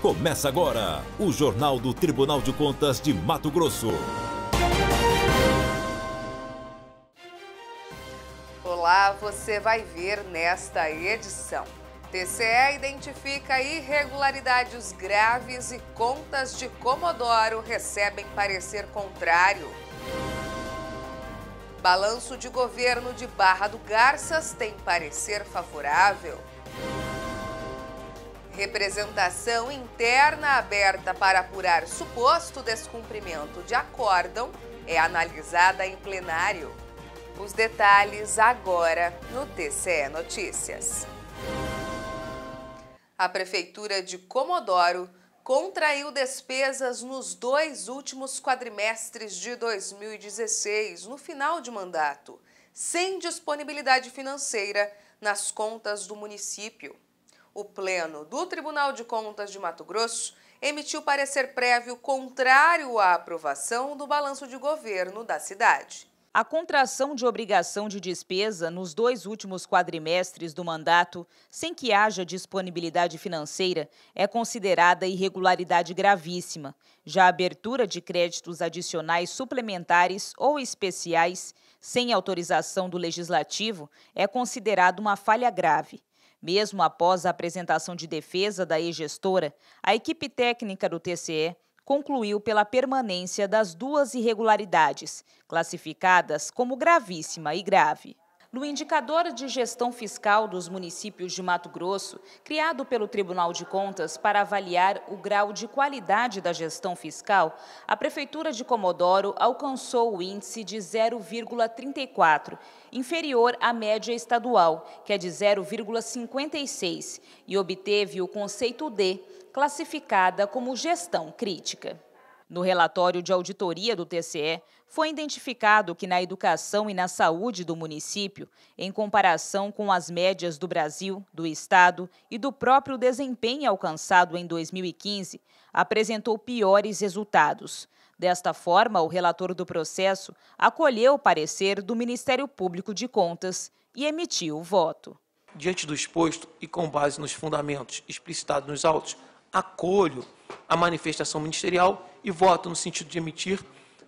Começa agora o Jornal do Tribunal de Contas de Mato Grosso. Olá, você vai ver nesta edição. TCE identifica irregularidades graves e contas de Comodoro recebem parecer contrário. Balanço de governo de Barra do Garças tem parecer favorável. Representação interna aberta para apurar suposto descumprimento de acórdão é analisada em plenário. Os detalhes agora no TCE Notícias. A Prefeitura de Comodoro contraiu despesas nos dois últimos quadrimestres de 2016, no final de mandato, sem disponibilidade financeira nas contas do município. O Pleno do Tribunal de Contas de Mato Grosso emitiu parecer prévio contrário à aprovação do balanço de governo da cidade. A contração de obrigação de despesa nos dois últimos quadrimestres do mandato, sem que haja disponibilidade financeira, é considerada irregularidade gravíssima. Já a abertura de créditos adicionais suplementares ou especiais, sem autorização do legislativo, é considerada uma falha grave. Mesmo após a apresentação de defesa da ex-gestora, a equipe técnica do TCE concluiu pela permanência das duas irregularidades, classificadas como gravíssima e grave. No indicador de gestão fiscal dos municípios de Mato Grosso, criado pelo Tribunal de Contas para avaliar o grau de qualidade da gestão fiscal, a Prefeitura de Comodoro alcançou o índice de 0,34, inferior à média estadual, que é de 0,56, e obteve o conceito D, classificada como gestão crítica. No relatório de auditoria do TCE, foi identificado que na educação e na saúde do município, em comparação com as médias do Brasil, do Estado e do próprio desempenho alcançado em 2015, apresentou piores resultados. Desta forma, o relator do processo acolheu o parecer do Ministério Público de Contas e emitiu o voto. Diante do exposto e com base nos fundamentos explicitados nos autos, acolho a manifestação ministerial e voto no sentido de emitir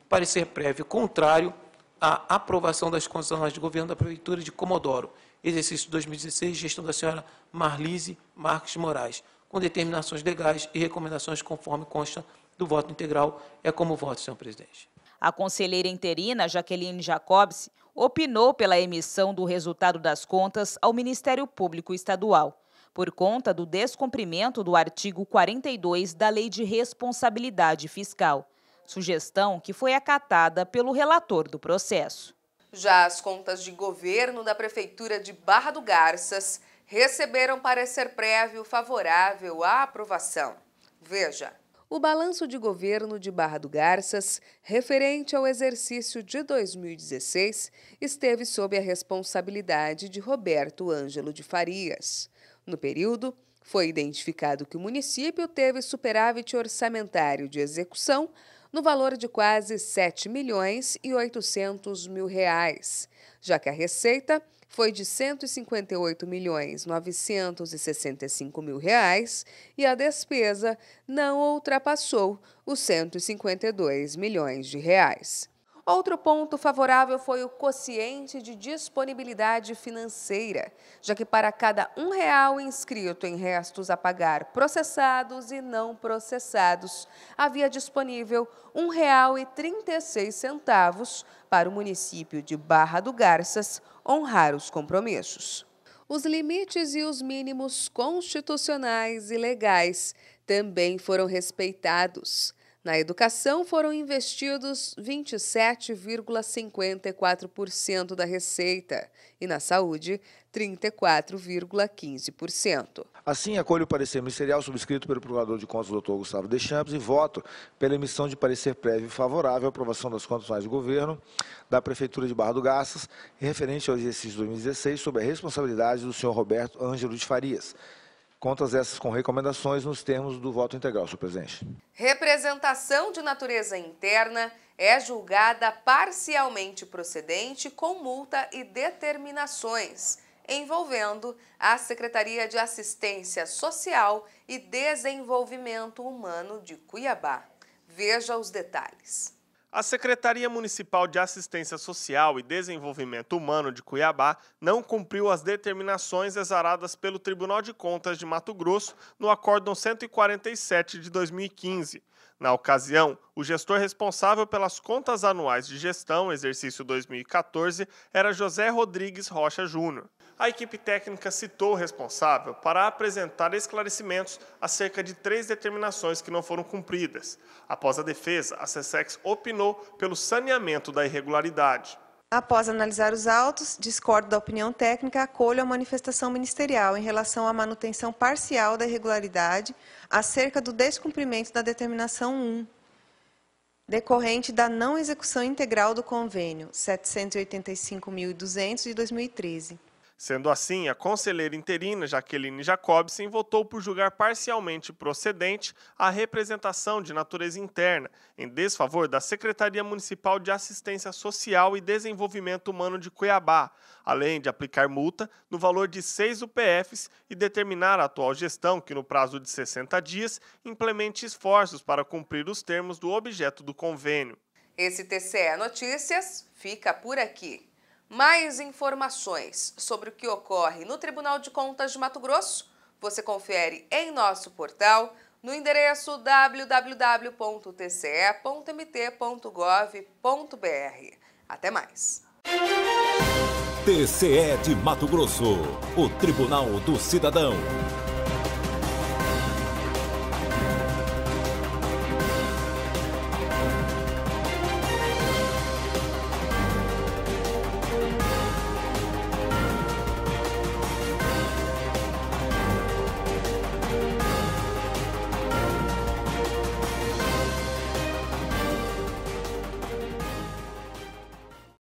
parecer prévio contrário à aprovação das contas anuais de governo da Prefeitura de Comodoro, exercício 2016, gestão da senhora Marlise Marques Moraes, com determinações legais e recomendações conforme consta do voto integral. É como voto, senhor presidente. A conselheira interina Jaqueline Jacobs opinou pela emissão do resultado das contas ao Ministério Público Estadual por conta do descumprimento do artigo 42 da Lei de Responsabilidade Fiscal, sugestão que foi acatada pelo relator do processo. Já as contas de governo da Prefeitura de Barra do Garças receberam parecer prévio favorável à aprovação. Veja. O balanço de governo de Barra do Garças, referente ao exercício de 2016, esteve sob a responsabilidade de Roberto Ângelo de Farias. No período, foi identificado que o município teve superávit orçamentário de execução no valor de quase 7 milhões e 800 mil reais, já que a receita foi de 158 milhões 965 mil reais e a despesa não ultrapassou os 152 milhões de reais. Outro ponto favorável foi o quociente de disponibilidade financeira, já que para cada um real inscrito em restos a pagar processados e não processados, havia disponível um real e centavos para o município de Barra do Garças honrar os compromissos. Os limites e os mínimos constitucionais e legais também foram respeitados. Na educação foram investidos 27,54% da receita e na saúde 34,15%. Assim, acolho o parecer ministerial subscrito pelo Procurador de Contas, doutor Gustavo Deschamps, e voto pela emissão de parecer prévio favorável à aprovação das contas de governo da Prefeitura de Barra do Garças, referente ao exercício 2016, sob a responsabilidade do senhor Roberto Ângelo de Farias contas essas com recomendações nos termos do voto integral, senhor presidente. Representação de natureza interna é julgada parcialmente procedente com multa e determinações, envolvendo a Secretaria de Assistência Social e Desenvolvimento Humano de Cuiabá. Veja os detalhes. A Secretaria Municipal de Assistência Social e Desenvolvimento Humano de Cuiabá não cumpriu as determinações exaradas pelo Tribunal de Contas de Mato Grosso no Acórdão 147 de 2015. Na ocasião, o gestor responsável pelas contas anuais de gestão, exercício 2014, era José Rodrigues Rocha Júnior a equipe técnica citou o responsável para apresentar esclarecimentos acerca de três determinações que não foram cumpridas. Após a defesa, a SESEX opinou pelo saneamento da irregularidade. Após analisar os autos, discordo da opinião técnica, acolho a manifestação ministerial em relação à manutenção parcial da irregularidade acerca do descumprimento da determinação 1, decorrente da não execução integral do convênio 785.200 de 2013. Sendo assim, a conselheira interina Jaqueline Jacobsen votou por julgar parcialmente procedente a representação de natureza interna, em desfavor da Secretaria Municipal de Assistência Social e Desenvolvimento Humano de Cuiabá, além de aplicar multa no valor de seis UPFs e determinar à atual gestão que, no prazo de 60 dias, implemente esforços para cumprir os termos do objeto do convênio. Esse TCE Notícias fica por aqui. Mais informações sobre o que ocorre no Tribunal de Contas de Mato Grosso você confere em nosso portal no endereço www.tce.mt.gov.br. Até mais. TCE de Mato Grosso, o Tribunal do Cidadão.